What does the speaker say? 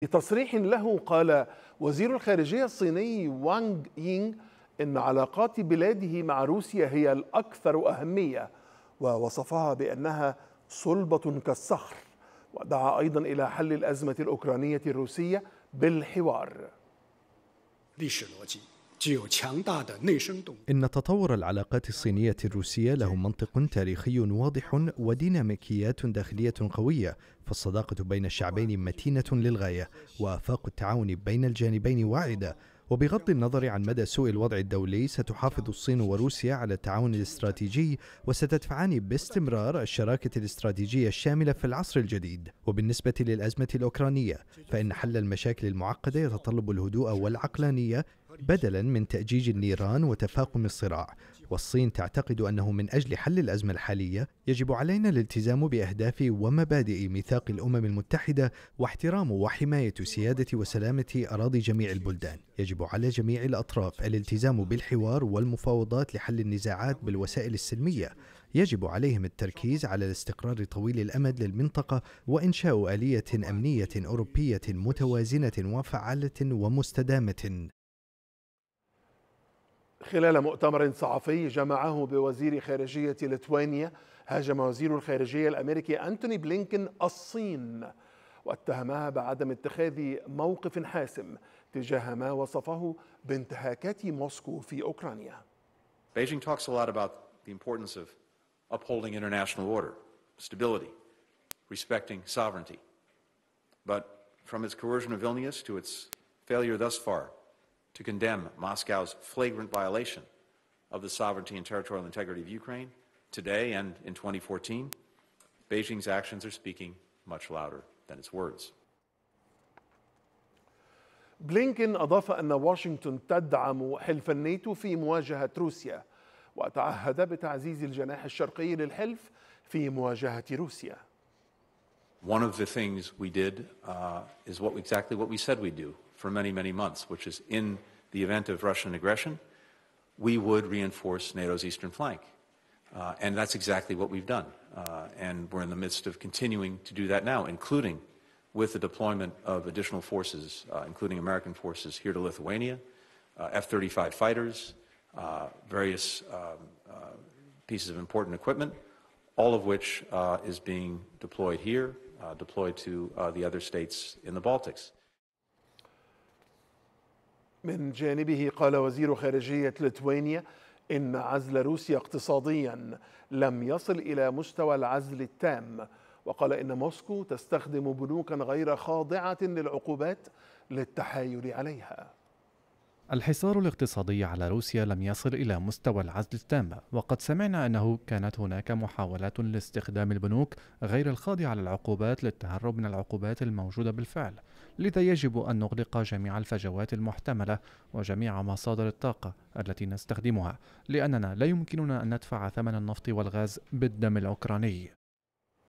في تصريح له قال وزير الخارجية الصيني وانغ يينغ إن علاقات بلاده مع روسيا هي الأكثر أهمية ووصفها بأنها صلبة كالصخر ودعا أيضا إلى حل الأزمة الأوكرانية الروسية بالحوار إن تطور العلاقات الصينية الروسية له منطق تاريخي واضح وديناميكيات داخلية قوية فالصداقة بين الشعبين متينة للغاية وآفاق التعاون بين الجانبين واعدة وبغض النظر عن مدى سوء الوضع الدولي ستحافظ الصين وروسيا على التعاون الاستراتيجي وستدفعان باستمرار الشراكة الاستراتيجية الشاملة في العصر الجديد وبالنسبة للأزمة الأوكرانية فإن حل المشاكل المعقدة يتطلب الهدوء والعقلانية بدلا من تأجيج النيران وتفاقم الصراع والصين تعتقد أنه من أجل حل الأزمة الحالية يجب علينا الالتزام بأهداف ومبادئ ميثاق الأمم المتحدة واحترام وحماية سيادة وسلامة أراضي جميع البلدان يجب على جميع الأطراف الالتزام بالحوار والمفاوضات لحل النزاعات بالوسائل السلمية يجب عليهم التركيز على الاستقرار طويل الامد للمنطقه وانشاء اليه امنيه اوروبيه متوازنه وفعاله ومستدامه خلال مؤتمر صحفي جمعه بوزير خارجية لتوانيا هاجم وزير الخارجية الأمريكي أنتوني بلينكن الصين واتهمها بعدم اتخاذ موقف حاسم تجاه ما وصفه بانتهاكات موسكو في أوكرانيا Beijing talks a lot about the importance of upholding international order, stability, respecting sovereignty. But from its coercion of Vilnius to its failure thus far to condemn Moscow's flagrant violation of the sovereignty and territorial integrity of Ukraine today and in 2014, Beijing's actions are speaking much louder than its words. بلينكن أضاف أن واشنطن تدعم حلف الناتو في مواجهة روسيا وتعهد بتعزيز الجناح الشرقي للحلف في مواجهة روسيا one of the things we did uh, is what, exactly what we said we'd do for many, many months, which is in the event of Russian aggression, we would reinforce NATO's eastern flank. Uh, and that's exactly what we've done. Uh, and we're in the midst of continuing to do that now, including with the deployment of additional forces, uh, including American forces here to Lithuania, uh, F 35 fighters, uh, various um, pieces of important equipment, all of which is being deployed here. Uh, deployed to uh, the other states in the Baltics. من جانبه قال وزير خارجية لتوانيا إن عزل روسيا اقتصاديا لم يصل إلى مستوى العزل التام وقال إن موسكو تستخدم بنوكا غير خاضعة للعقوبات للتحايل عليها الحصار الاقتصادي على روسيا لم يصل إلى مستوى العزل التام، وقد سمعنا أنه كانت هناك محاولات لاستخدام البنوك غير الخاضعة للعقوبات للتهرب من العقوبات الموجودة بالفعل، لذا يجب أن نغلق جميع الفجوات المحتملة وجميع مصادر الطاقة التي نستخدمها، لأننا لا يمكننا أن ندفع ثمن النفط والغاز بالدم الأوكراني.